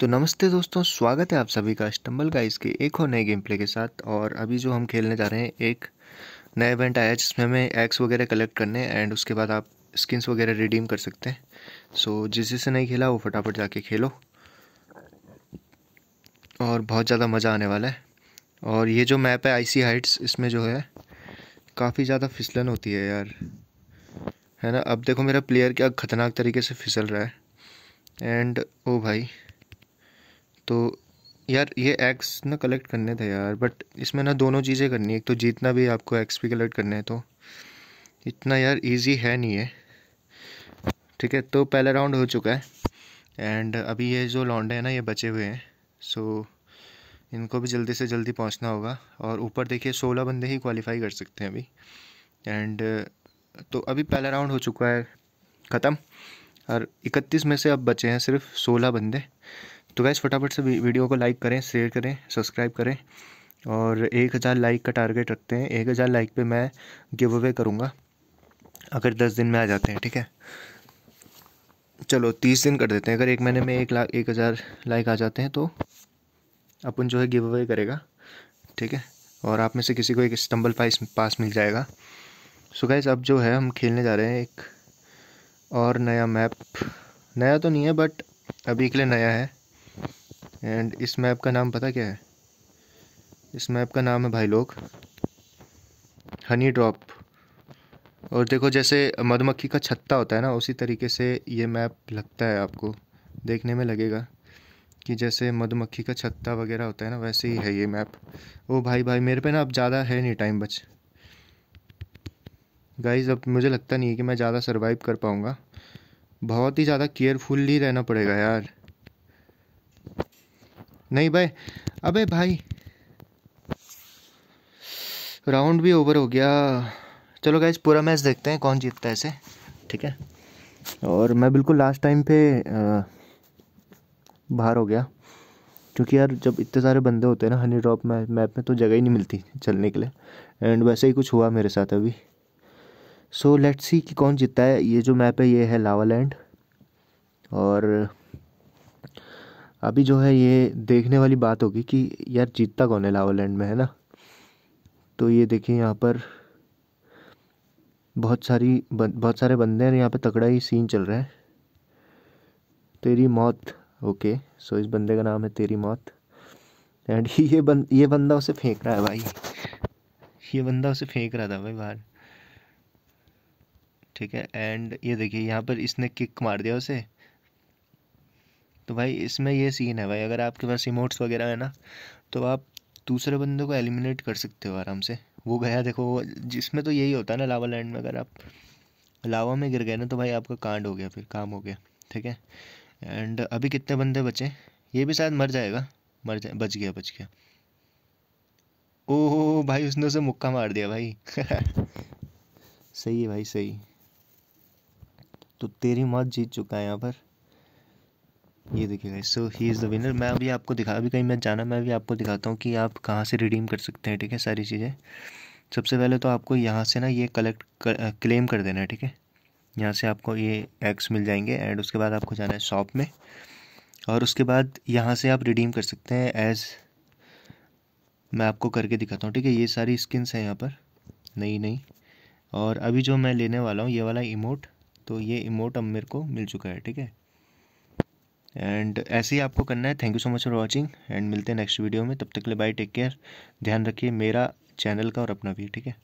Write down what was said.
तो नमस्ते दोस्तों स्वागत है आप सभी का स्टम्बल गाइस के एक और नए गेम प्ले के साथ और अभी जो हम खेलने जा रहे हैं एक नया इवेंट आया है जिसमें हमें एक्स वगैरह कलेक्ट करने हैं एंड उसके बाद आप स्किन्स वगैरह रिडीम कर सकते हैं सो जिस जिससे नहीं खेला वो फटाफट जाके खेलो और बहुत ज़्यादा मज़ा आने वाला है और ये जो मैप है आईसी हाइट्स इसमें जो है काफ़ी ज़्यादा फिसलन होती है यार है ना अब देखो मेरा प्लेयर क्या ख़तरनाक तरीके से फिसल रहा है एंड ओ भाई तो यार ये एक्स ना कलेक्ट करने थे यार बट इसमें ना दोनों चीज़ें करनी है एक तो जीतना भी आपको एक्स भी कलेक्ट करना है तो इतना यार इजी है नहीं है ठीक है तो पहला राउंड हो चुका है एंड अभी ये जो लॉन्डे हैं ना ये बचे हुए हैं सो इनको भी जल्दी से जल्दी पहुंचना होगा और ऊपर देखिए सोलह बंदे ही क्वालिफाई कर सकते हैं अभी एंड तो अभी पहला राउंड हो चुका है ख़त्म और इकतीस में से अब बचे हैं सिर्फ सोलह बंदे तो गैस फटाफट से वीडियो को लाइक करें शेयर करें सब्सक्राइब करें और एक हज़ार लाइक का टारगेट रखते हैं एक हज़ार लाइक पे मैं गिव अवे करूँगा अगर दस दिन में आ जाते हैं ठीक है चलो तीस दिन कर देते हैं अगर एक महीने में एक लाख एक हज़ार लाइक आ जाते हैं तो अपन जो है गिव अवे करेगा ठीक है और आप में से किसी को एक स्टम्बल पाइस पास मिल जाएगा सो गैस अब जो है हम खेलने जा रहे हैं एक और नया मैप नया तो नहीं है बट अभी के लिए नया है एंड इस मैप का नाम पता क्या है इस मैप का नाम है भाई लोग हनी ड्रॉप और देखो जैसे मधुमक्खी का छत्ता होता है ना उसी तरीके से ये मैप लगता है आपको देखने में लगेगा कि जैसे मधुमक्खी का छत्ता वगैरह होता है ना वैसे ही है ये मैप ओ भाई भाई मेरे पे ना अब ज़्यादा है नहीं टाइम बच गाइज अब मुझे लगता नहीं है कि मैं ज़्यादा सर्वाइव कर पाऊँगा बहुत ही ज़्यादा केयरफुल्ली रहना पड़ेगा यार नहीं भाई अबे भाई राउंड भी ओवर हो गया चलो गाइज पूरा मैच देखते हैं कौन जीतता है ऐसे ठीक है और मैं बिल्कुल लास्ट टाइम पे बाहर हो गया क्योंकि यार जब इतने सारे बंदे होते हैं ना हनी ड्रॉप मैप मैप में तो जगह ही नहीं मिलती चलने के लिए एंड वैसे ही कुछ हुआ मेरे साथ अभी सो लेट्स सी कि कौन जीतता है ये जो मैप है ये है लावा लैंड और अभी जो है ये देखने वाली बात होगी कि यार जीतता कौन है लावालैंड में है ना तो ये देखिए यहाँ पर बहुत सारी बहुत सारे बंदे हैं यहाँ पे तगड़ा ही सीन चल रहा है तेरी मौत ओके सो इस बंदे का नाम है तेरी मौत एंड ये बंद ये बंदा उसे फेंक रहा है भाई ये बंदा उसे फेंक रहा था भाई बाहर ठीक है एंड ये देखिए यहाँ पर इसने किक मार दिया उसे तो भाई इसमें ये सीन है भाई अगर आपके पास रिमोट्स वगैरह है ना तो आप दूसरे बंदे को एलिमिनेट कर सकते हो आराम से वो गया देखो जिसमें तो यही होता है ना लावा लैंड में अगर आप लावा में गिर गए ना तो भाई आपका कांड हो गया फिर काम हो गया ठीक है एंड अभी कितने बंदे बचे ये भी शायद मर जाएगा मर जाए बच गया बच गया ओहो भाई उसने उसे मुक्का मार दिया भाई सही है भाई सही तो तेरी मौत जीत चुका है यहाँ पर ये देखिए guys so he is the winner मैं अभी आपको दिखा अभी कहीं मैं जाना मैं भी आपको दिखाता हूँ कि आप कहाँ से रिडीम कर सकते हैं ठीक है सारी चीज़ें सबसे पहले तो आपको यहाँ से ना ये कलेक्ट कर, क्लेम कर देना है ठीक है यहाँ से आपको ये एग्स मिल जाएंगे एंड उसके बाद आपको जाना है शॉप में और उसके बाद यहाँ से आप रिडीम कर सकते हैं एज मैं आपको करके दिखाता हूँ ठीक है ये सारी स्किन्स हैं यहाँ पर नई नई और अभी जो मैं लेने वाला हूँ ये वाला इमोट तो ये इमोट अब मेरे को मिल चुका है ठीक है एंड ऐसे ही आपको करना है thank you so much for watching and मिलते हैं नेक्स्ट वीडियो में तब तक के लिए बाय टेक केयर ध्यान रखिए मेरा चैनल का और अपना भी ठीक है